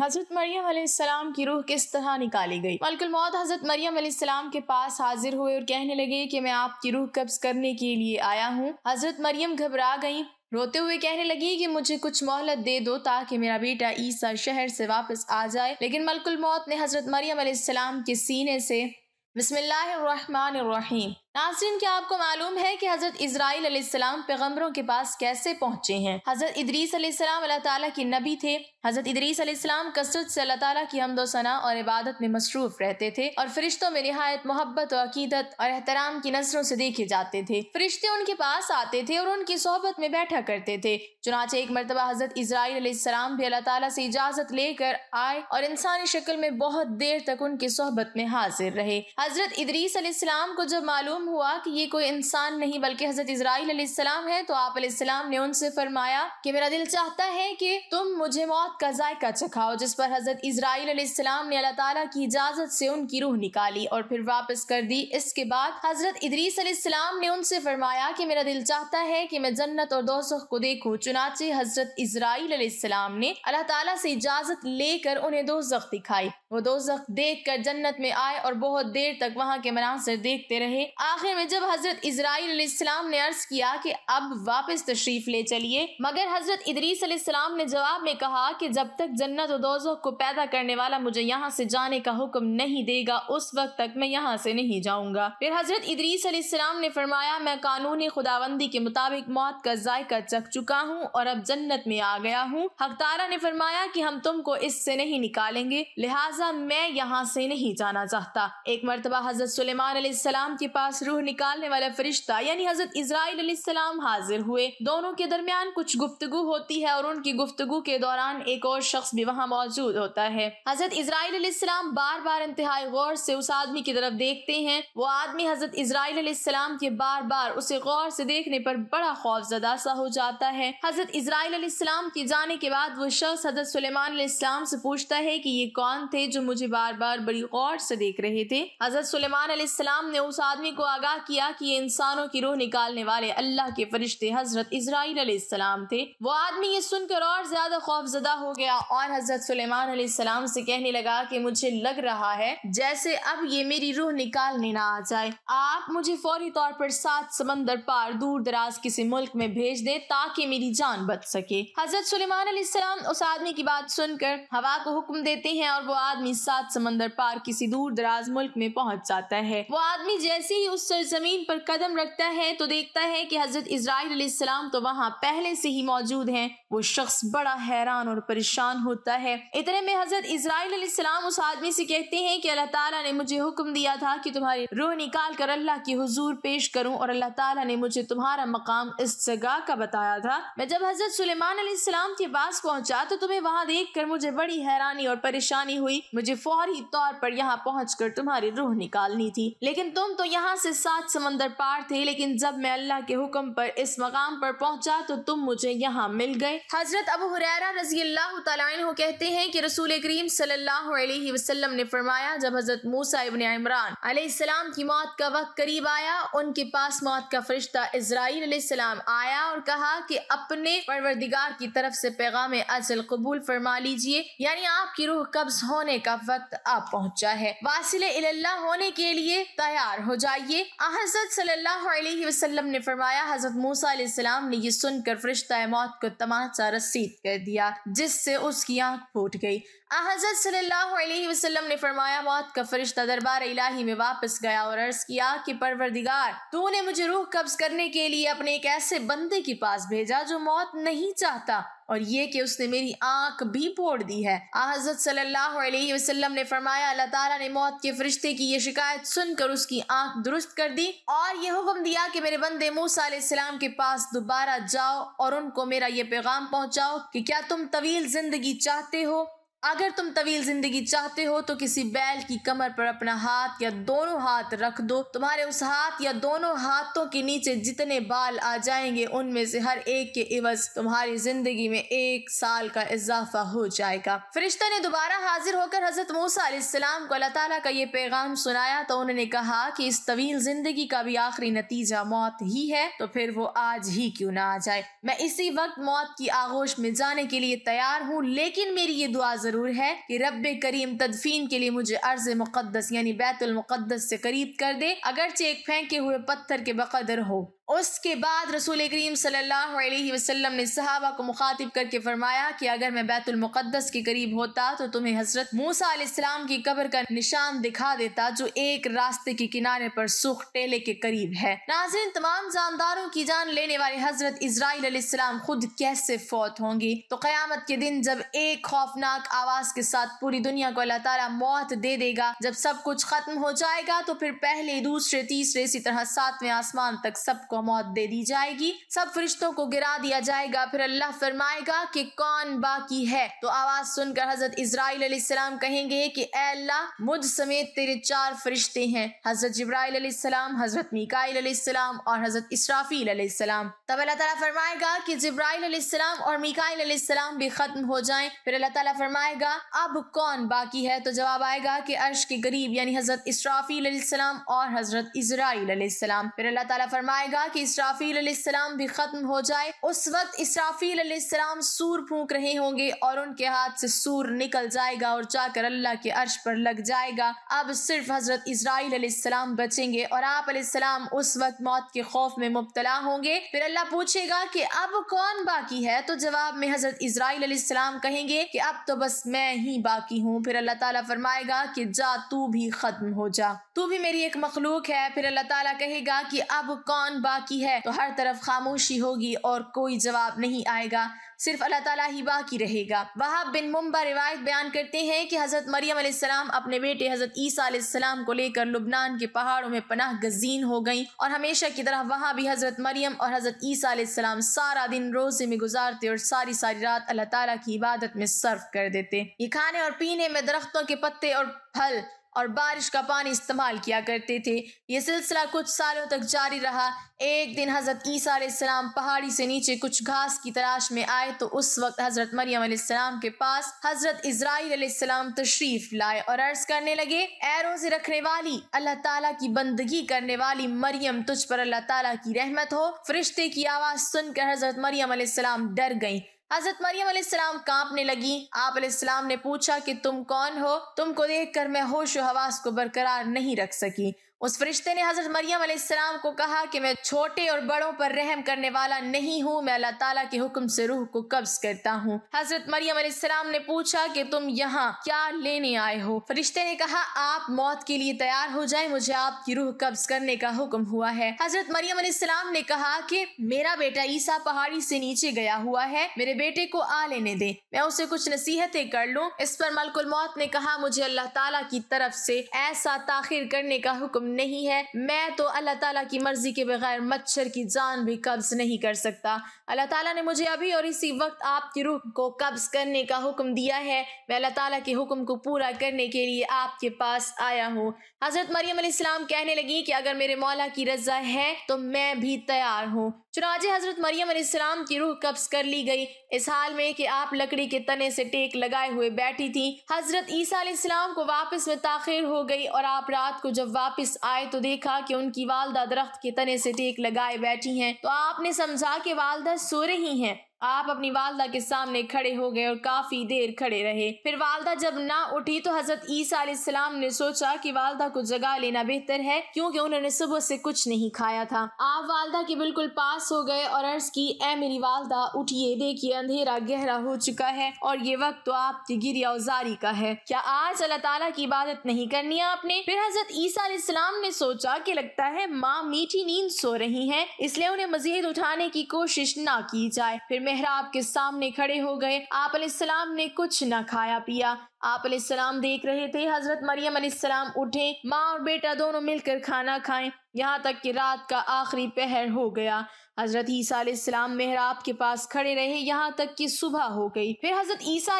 हजरत मरियम की रूह किस तरह निकाली गई मलकुल मौत हजरत मरियम के पास हाजिर हुए और कहने लगे कि मैं आपकी रूह कब्ज करने के लिए आया हूँ हजरत मरियम घबरा गई रोते हुए कहने लगी कि मुझे कुछ मोहलत दे दो ताकि मेरा बेटा ईसा शहर से वापस आ जाए लेकिन मलकुल मौत ने हजरत मरियम के सीने से बिस्मिल्लाम नासरीन क्या आपको मालूम है कि हज़रत इसराइल सलाम पैगम्बरों के पास कैसे पहुँचे हैं हज़रत इदरीस अल्लाह ताला के नबी थे हज़रत इदरीस सलाम कसरत से अल्लाह ताला की हमदोसना और इबादत में मसरूफ़ रहते थे और फरिश्तों में नहायत मोहब्बत और अकीदत और एहतराम की नजरों से देखे जाते थे फरिश्ते उनके पास आते थे और उनकी सोहबत में बैठा करते थे चुनाचे एक मरतबा हज़रत इसराइल सलाम भी अल्लाह ताला से इजाज़त लेकर आए और इंसानी शक्ल में बहुत देर तक उनकी सोहबत में हाजिर रहे हज़रत इदरीस को जब मालूम मालूम हुआ कि ये कोई इंसान नहीं बल्कि हज़रत इसराइल है तो आप आपाम ने उनसे फरमाया कि मेरा दिल चाहता है कि तुम मुझे मौत का जायका चखाओ जिस पर हज़रत इसराइल ने अल्लाह ताला की इजाज़त से उनकी रूह निकाली और फिर वापस कर दी इसके बाद हज़रत इदरीस ने उनसे फरमाया कि मेरा दिल चाहता है कि मैं जन्नत और दोसख को देखूँ चुनाचे हज़रत इसराइल ने अल्लाह ताला से इजाज़त लेकर उन्हें दो दिखाई वो दो देख कर जन्नत में आए और बहुत देर तक वहाँ के मनासर देखते रहे आखिर में जब हजरत इसराइल ने अर्ज किया कि अब वापस तशरीफ ले चलिए मगर हजरत इदरीस ने जवाब में कहा कि जब तक जन्नत दोजो को पैदा करने वाला मुझे यहाँ से जाने का हुक्म नहीं देगा उस वक्त तक मैं यहाँ से नहीं जाऊँगा फिर हजरत इदरीस ने फरमाया मैं कानूनी खुदाबंदी के मुताबिक मौत का जायका चख चुका हूँ और अब जन्नत में आ गया हूँ हकतारा ने फरमाया की हम तुमको इससे नहीं निकालेंगे लिहाजा मैं यहाँ से नहीं जाना चाहता एक मरतबा हजरत सलेमान के पास पास रूह निकालने वाला फरिश्ता यानी हजरत इसराइल सलाम हाजिर हुए दोनों के दरमियान कुछ गुफ्तगु होती है और उनकी गुफ्तगु के दौरान एक और शख्स भी वहाँ मौजूद होता है हजरत इसराइल सलाम बार बार इंतहाई गौर से उस आदमी की तरफ देखते हैं वो आदमी हजरत इसराइल सलाम के बार बार उसे गौर से देखने पर बड़ा खौफजदा सा हो जाता है हजरत इसराइल सलाम के जाने के बाद वो शख्स हजरत सुलेमान सलाम से पूछता है की ये कौन थे जो मुझे बार बार बड़ी गौर से देख रहे थे हजरत सुलेमान सलाम ने उस आदमी को आगाह किया कि इंसानों की रूह निकालने वाले अल्लाह के फरिश्ते हजरत इसराइल थे वो आदमी ये सुनकर और ज्यादा जदा हो गया और हजरत सुलेमान से कहने लगा कि मुझे लग रहा है जैसे अब ये मेरी रूह निकालने ना आ जाए आप मुझे फौरी तौर पर सात समंदर पार दूर दराज किसी मुल्क में भेज दे ताकि मेरी जान बच सके हजरत सुलेमान उस आदमी की बात सुनकर हवा को हुक्म देते हैं और वो आदमी सात समंदर पार किसी दूर दराज मुल्क में पहुंच जाता है वो आदमी जैसे ही उस सरजमीन पर कदम रखता है तो देखता है कि हज़रत इसराइल तो वहाँ पहले से ही मौजूद हैं वो शख्स बड़ा हैरान और परेशान होता है इतने में हज़रत इसराइल उस आदमी से कहते हैं कि अल्लाह ताला ने मुझे हुक्म दिया था कि तुम्हारी रूह निकाल कर अल्लाह की हुजूर पेश करूँ और अल्लाह ताला ने मुझे तुम्हारा मकाम इस जगह का बताया था मैं जब हज़रत सुलेमान सलेमान के पास पहुँचा तो तुम्हें वहाँ देख कर मुझे बड़ी हैरानी और परेशानी हुई मुझे फौरी तौर पर यहाँ पहुँच तुम्हारी रूह निकालनी थी लेकिन तुम तो यहाँ से सात समंदर पार थे लेकिन जब मैं अल्लाह के हुक्म पर इस मकाम पर पहुंचा तो तुम मुझे यहाँ मिल गए हजरत अबू हुरैरा रजी अल्लाह कहते हैं कि रसूल करीम सल्लल्लाहु अलैहि वसल्लम ने फरमाया जब हजरत मूसा इबन इमरान अलैहिस्सलाम की मौत का वक्त करीब आया उनके पास मौत का फरिश्ता इसराइल अलैहिस्सलाम आया और कहा कि अपने परवरदिगार की तरफ से पैगाम अजल कबूल फरमा लीजिए यानी आपकी रूह कब्ज होने का वक्त आ पहुँचा है वासिल होने के लिए तैयार हो जाइए चाहिए हज़रत सल्लल्लाहु अलैहि वसल्लम ने फरमाया हज़रत मूसा ने यह सुनकर फरिश्ता मौत को तमाचा रसीद कर दिया जिससे उसकी आंख फूट गई अजरत सल्लल्लाहु वसल्लम ने फरमाया मौत का फरिश्ता दरबार इलाही में वापस गया और अर्ज किया कि परवरदिगार तूने मुझे रूह कब्ज करने के लिए अपने एक ऐसे बंदे के पास भेजा जो मौत नहीं चाहता और ये कि उसने मेरी आंख भी फोड़ दी है हजरत सल्लल्लाहु अलैहि वसल्लम ने फरमाया अल्लाह ताला ने मौत के फरिश्ते की ये शिकायत सुनकर उसकी आंख दुरुस्त कर दी और ये हुक्म दिया कि मेरे बंदे मूसा सलाम के पास दोबारा जाओ और उनको मेरा ये पैगाम पहुंचाओ कि क्या तुम तवील जिंदगी चाहते हो अगर तुम तवील जिंदगी चाहते हो तो किसी बैल की कमर पर अपना हाथ या दोनों हाथ रख दो तुम्हारे उस हाथ या दोनों हाथों के नीचे जितने बाल आ जाएंगे उनमें से हर एक के इवज तुम्हारी जिंदगी में एक साल का इजाफा हो जाएगा फरिश्ता ने दोबारा हाजिर होकर हजरत मूसा को अल्लाह तला का ये पैगाम सुनाया तो उन्होंने कहा की इस तवील जिंदगी का भी आखिरी नतीजा मौत ही है तो फिर वो आज ही क्यों ना आ जाए मैं इसी वक्त मौत की आगोश में जाने के लिए तैयार हूँ लेकिन मेरी ये दुआ ज़रूर है कि रब करीम तदफीन के लिए मुझे अर्ज मुक़दस यानी बैतुलमक़दस से करीब कर दे अगरचे एक फेंके हुए पत्थर के बकदर हो उसके बाद रसूल करीम सल्लल्लाहु अलैहि वसल्लम ने सहाबा को मुखातिब करके फरमाया कि अगर मैं बैतुलमक़दस के करीब होता तो तुम्हें हज़रत मूसा की कब्र का निशान दिखा देता जो एक रास्ते के किनारे पर सुख टेले के करीब है नाजिन तमाम जानदारों की जान लेने वाले हज़रत इसराइल खुद कैसे फौत होंगी तो क्यामत के दिन जब एक खौफनाक आवाज़ के साथ पूरी दुनिया को अल्लाह तला मौत दे देगा जब सब कुछ ख़त्म हो जाएगा तो फिर पहले दूसरे तीसरे इसी तरह सातवें आसमान तक सबको को मौत दे दी जाएगी सब फरिश्तों को गिरा दिया जाएगा फिर अल्लाह फरमाएगा कि कौन बाकी है तो आवाज सुनकर हजरत इसराइल कहेंगे कि अल्लाह मुझ समेत तेरे चार फरिश्ते हैं हजरत जब्राईसलाम हजरत मिकाईसलाम और हजरत इसराफीसलाम तब अल्लाह तला फरमाएगा कि जब्राईसलाम और मिकाईसलाम भी खत्म हो जाए फिर अल्लाह तला फरमाएगा अब कौन बाकी है तो जवाब आएगा की अर्श के गरीब यानी हजरत इसराफी और हजरत इसराईसलाम फिर अल्लाह तला फरमाएगा कहा कि इसराफील भी खत्म हो जाए उस वक्त इसराफील सूर फूंक रहे होंगे और उनके हाथ से सूर निकल जाएगा और जाकर अल्लाह के अर्श पर लग जाएगा अब सिर्फ हजरत इसराइल बचेंगे और आप सलाम उस वक्त मौत के खौफ में मुबतला होंगे फिर अल्लाह पूछेगा कि अब कौन बाकी है तो जवाब में हजरत इसराइल कहेंगे कि अब तो बस मैं ही बाकी हूँ फिर अल्लाह ताला फरमाएगा कि जा तू भी खत्म हो जा तू भी मेरी एक मखलूक है फिर अल्लाह ताला कहेगा कि अब कौन बाकी बाकी है तो हर तरफ खामोशी होगी और कोई जवाब नहीं आएगा सिर्फ अल्लाह ताला ही बाकी रहेगा वहाब बिन मुम्बा रिवायत बयान करते हैं कि हज़रत मरियम अलैहिस्सलाम अपने बेटे हज़रत ईसा सलाम को लेकर लुबनान के पहाड़ों में पनाह गजीन हो गयी और हमेशा की तरह वहाँ भी हज़रत मरियम और हज़रत ईसा सलाम सारा दिन रोजे में गुजारते और सारी सारी रात अल्लाह ताला की इबादत में सर्व कर देते ये खाने और पीने में दरख्तों के पत्ते और फल और बारिश का पानी इस्तेमाल किया करते थे ये सिलसिला कुछ सालों तक जारी रहा एक दिन हज़रत ईसा सलाम पहाड़ी से नीचे कुछ घास की तलाश में आए तो उस वक्त हज़रत मरियम सलाम के पास हज़रत इसराइल सलाम तशरीफ लाए और अर्ज करने लगे एरों से रखने वाली अल्लाह ताला की बंदगी करने वाली मरियम तुझ पर अल्लाह ताला की रहमत हो फरिश्ते की आवाज़ सुनकर हज़रत मरियम सलाम डर गईं हजरत मरियम अलैहिस्सलाम कांपने लगी आप अलैहिस्सलाम ने पूछा कि तुम कौन हो तुमको देखकर मैं होश हवास को बरकरार नहीं रख सकी उस फरिश्ते ने हज़रत मरियम अलैहिस्सलाम को कहा कि मैं छोटे और बड़ों पर रहम करने वाला नहीं हूँ मैं अल्लाह ताला के हुक्म से रूह को कब्ज करता हूँ हज़रत मरियम अलैहिस्सलाम ने पूछा कि तुम यहाँ क्या लेने आए हो फरिश्ते ने कहा आप मौत के लिए तैयार हो जाए मुझे आपकी रूह कब्ज करने का हुक्म हुआ है हज़रत मरियम अलैहिस्सलाम ने कहा कि मेरा बेटा ईसा पहाड़ी से नीचे गया हुआ है मेरे बेटे को आ लेने दे मैं उसे कुछ नसीहतें कर लूँ इस पर मलकुल मौत ने कहा मुझे अल्लाह ताला की तरफ से ऐसा ताखिर करने का हुक्म नहीं है मैं तो अल्लाह ताला की मर्जी के बगैर मच्छर की जान भी कब्ज नहीं कर सकता अल्लाह ताला ने मुझे अभी और इसी वक्त आपकी रूह को कब्ज करने का हुक्म दिया है मैं अल्लाह ताला के हुक्म को पूरा करने के लिए आपके पास आया हूँ हज़रत मरियम कहने लगी कि अगर मेरे मौला की रजा है तो मैं भी तैयार हूँ चुनाच हजरत मरियम अलैहिस्सलाम की रूह कब्ज कर ली गई इस हाल में कि आप लकड़ी के तने से टेक लगाए हुए बैठी थी हजरत ईसा अलैहिस्सलाम को वापस में ताखिर हो गई और आप रात को जब वापस आए तो देखा कि उनकी वालदा दरख्त के तने से टेक लगाए बैठी हैं तो आपने समझा कि वालदा सो रही हैं आप अपनी वालदा के सामने खड़े हो गए और काफी देर खड़े रहे फिर वालदा जब ना उठी तो हजरत ईसा ने सोचा कि वालदा को जगा लेना बेहतर है क्योंकि उन्होंने सुबह से कुछ नहीं खाया था आप वालदा के बिल्कुल पास हो गए और अर्ज की ए मेरी वालदा उठिए देखिए अंधेरा गहरा हो चुका है और ये वक्त तो आपकी गिरिया उजारी का है क्या आज अल्लाह ताला की इबादत नहीं करनी आपने फिर हजरत ईसा ने सोचा की लगता है माँ मीठी नींद सो रही है इसलिए उन्हें मजीद उठाने की कोशिश ना की जाए फिर मेहराब के सामने खड़े हो गए आप ने कुछ न खाया पिया आप सलाम देख रहे थे हजरत मरियम सलाम उठे माँ और बेटा दोनों मिलकर खाना खाएं यहाँ तक कि रात का आखिरी पहर हो गया हजरत ईसा मेहराब के पास खड़े रहे यहाँ तक कि सुबह हो गई फिर हजरत ईसा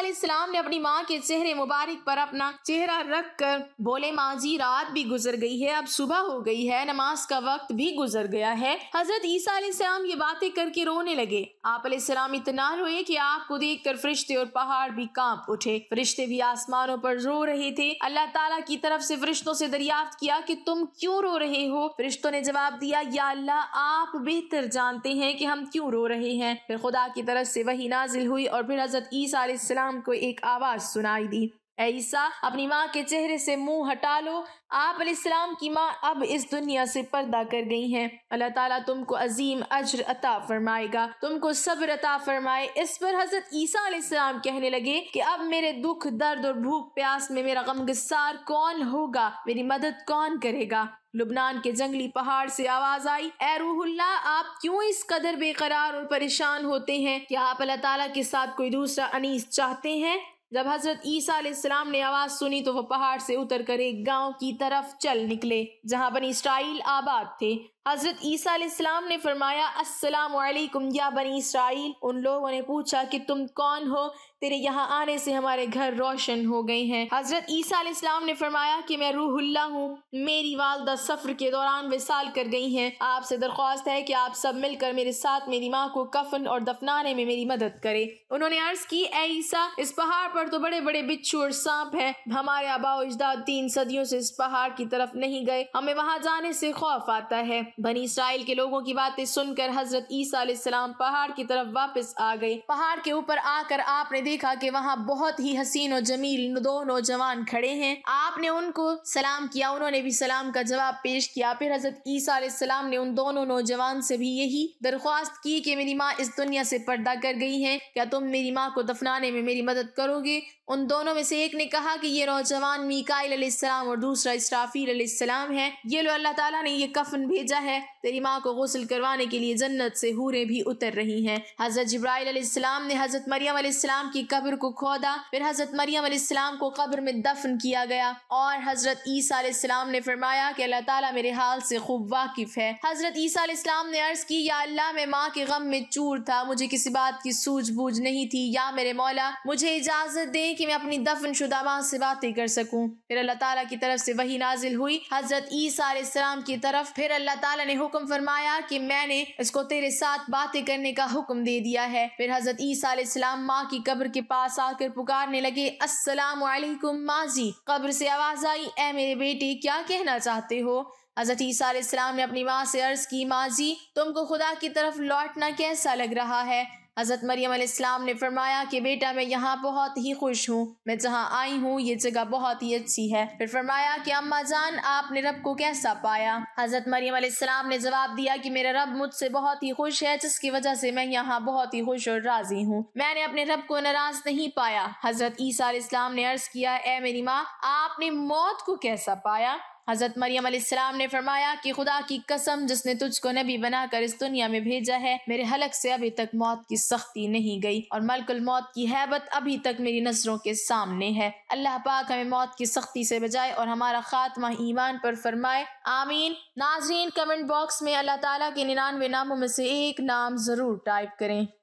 ने अपनी माँ के चेहरे मुबारक पर अपना चेहरा रख कर बोले माँ जी रात भी गुजर गई है अब सुबह हो गई है नमाज का वक्त भी गुजर गया है हजरत ईसा ये बातें करके रोने लगे आप इतना रोए की आपको देख कर फरिश्ते और पहाड़ भी कांप उठे फरिश्ते भी आसमानों पर रो रहे थे अल्लाह ताला की तरफ से फरिश्तों से दरियाफ्त किया कि तुम क्यों रो रहे हो फरिश्तों ने जवाब दिया या अल्लाह आप बेहतर जानते हैं कि हम क्यों रो रहे हैं फिर खुदा की तरफ से वही नाजिल हुई और फिर हजरत ईसा को एक आवाज सुनाई दी ऐसा अपनी माँ के चेहरे से मुंह हटा लो आप इस्लाम की माँ अब इस दुनिया से पर्दा कर गई हैं अल्लाह ताला तुमको अजीम अजर अता फरमाएगा तुमको सब्र अता फरमाए इस पर हजरत ईसा इस्लाम कहने लगे कि अब मेरे दुख दर्द और भूख प्यास में मेरा गमगसार कौन होगा मेरी मदद कौन करेगा लुबनान के जंगली पहाड़ से आवाज आई ए रूहुल्ला आप क्यों इस कदर बेकरार और परेशान होते हैं क्या आप अल्लाह ताला के साथ कोई दूसरा अनीस चाहते हैं जब हजरत ईसा सलाम ने आवाज़ सुनी तो वह पहाड़ से उतर कर एक गांव की तरफ चल निकले जहां बनी इसराइल आबाद थे हज़रत ईसा ने फरमाया अस्सलाम वालेकुम या बनी इसराइल उन लोगों ने पूछा कि तुम कौन हो तेरे यहाँ आने से हमारे घर रोशन हो गए हैं हज़रत ईसा इस्लाम ने फरमाया कि मैं रूहुल्ला हूँ मेरी वालदा सफ़र के दौरान विसाल कर गई हैं आपसे दरख्वास्त है कि आप सब मिलकर मेरे साथ मेरी माँ को कफन और दफनाने में मेरी मदद करे उन्होंने अर्ज की ए ईसा इस पहाड़ पर तो बड़े बड़े बिच्छू और सांप है हमारे आबा तीन सदियों से इस पहाड़ की तरफ नहीं गए हमें वहाँ जाने से खौफ आता है बनी इसराइल के लोगों की बातें सुनकर हजरत ईसा सलाम पहाड़ की तरफ वापस आ गए पहाड़ के ऊपर आकर आपने देखा कि वहाँ बहुत ही हसीन और जमील दो नौजवान खड़े हैं आपने उनको सलाम किया उन्होंने भी सलाम का जवाब पेश किया फिर हजरत ईसा सलाम ने उन दोनों नौजवान से भी यही दरख्वास्त की कि मेरी माँ इस दुनिया से पर्दा कर गई है क्या तुम मेरी माँ को दफनाने में मेरी मदद करोगे उन दोनों में से एक ने कहा कि ये नौजवान मीकाईल सलाम और दूसरा इसराफील है ये लो अल्लाह ताला ने ये कफन भेजा है तेरी माँ को गसल करवाने के लिए जन्नत से हूरें भी उतर रही हैं हज़रत जब्राईसलाम ने हज़रत मरियम की कब्र को खोदा फिर हज़रत मरियम को कब्र में दफन किया गया और हज़रत ईसा ने फरमाया कि अल्लाह ताला मेरे हाल से खूब वाकिफ है हज़रत ईसा सलाम ने अर्ज़ की या अल्लाह मैं माँ के गम में चूर था मुझे किसी बात की सूझबूझ नहीं थी या मेरे मौला मुझे इजाज़त दें कि मैं अपनी शुदा माँ से बातें कर सकूँ फिर अल्लाह तला की तरफ से वही नाजिल हुई हजरत ईसा की तरफ फिर अल्लाह तला ने हुक्म फरमाया कि मैंने इसको तेरे साथ बातें करने का हुक्म दे दिया है फिर हजरत ईसा माँ की कब्र के पास आकर पुकारने लगे असलम माजी कब्र से आवाज आई ए मेरे बेटे क्या कहना चाहते हो हजरत ईसा ने अपनी माँ से अर्ज की माँ जी तुमको खुदा की तरफ लौटना कैसा लग रहा है हज़रत मरियम इस्लाम ने फरमाया कि बेटा मैं यहाँ बहुत ही खुश हूँ मैं जहाँ आई हूँ ये जगह बहुत ही अच्छी है फिर फरमाया कि अम्मा जान आपने रब को कैसा पाया हज़रत मरियम इस्लाम ने जवाब दिया कि मेरा रब मुझसे बहुत ही खुश है जिसकी वजह से मैं यहाँ बहुत ही खुश और राजी हूँ मैंने अपने रब को नाराज नहीं पाया हज़रत ईसा इस्लाम ने अर्ज किया ए मेरी माँ आपने मौत को कैसा पाया हज़रत मरियम अलैहिस्सलाम ने फरमाया कि खुदा की कसम जिसने तुझको नबी बनाकर इस दुनिया में भेजा है मेरे हलक से अभी तक मौत की सख्ती नहीं गई और मलकुल मौत की हैबत अभी तक मेरी नजरों के सामने है अल्लाह पाक हमें मौत की सख्ती से बचाए और हमारा खात्मा ईमान पर फरमाए आमीन नाजरीन कमेंट बॉक्स में अल्लाह ताला के निन्यानवे नामों में से एक नाम ज़रूर टाइप करें